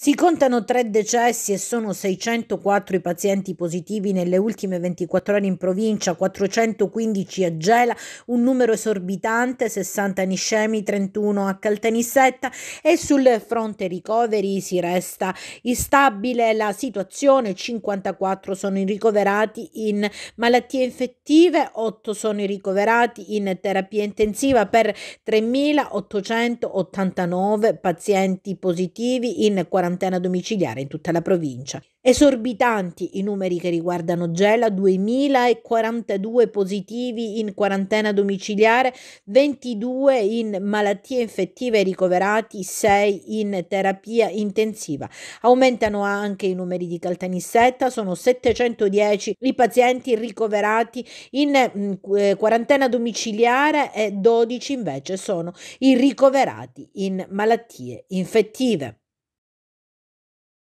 Si contano tre decessi e sono 604 i pazienti positivi nelle ultime 24 ore in provincia, 415 a Gela, un numero esorbitante, 60 a Niscemi, 31 a Caltanissetta e sul fronte ricoveri si resta instabile la situazione, 54 sono i ricoverati in malattie infettive, 8 sono i ricoverati in terapia intensiva per 3.889 pazienti positivi in 40 quarantena domiciliare in tutta la provincia. Esorbitanti i numeri che riguardano Gela, 2042 positivi in quarantena domiciliare, 22 in malattie infettive ricoverati, 6 in terapia intensiva. Aumentano anche i numeri di Caltanissetta, sono 710 i pazienti ricoverati in mm, eh, quarantena domiciliare e 12 invece sono i ricoverati in malattie infettive.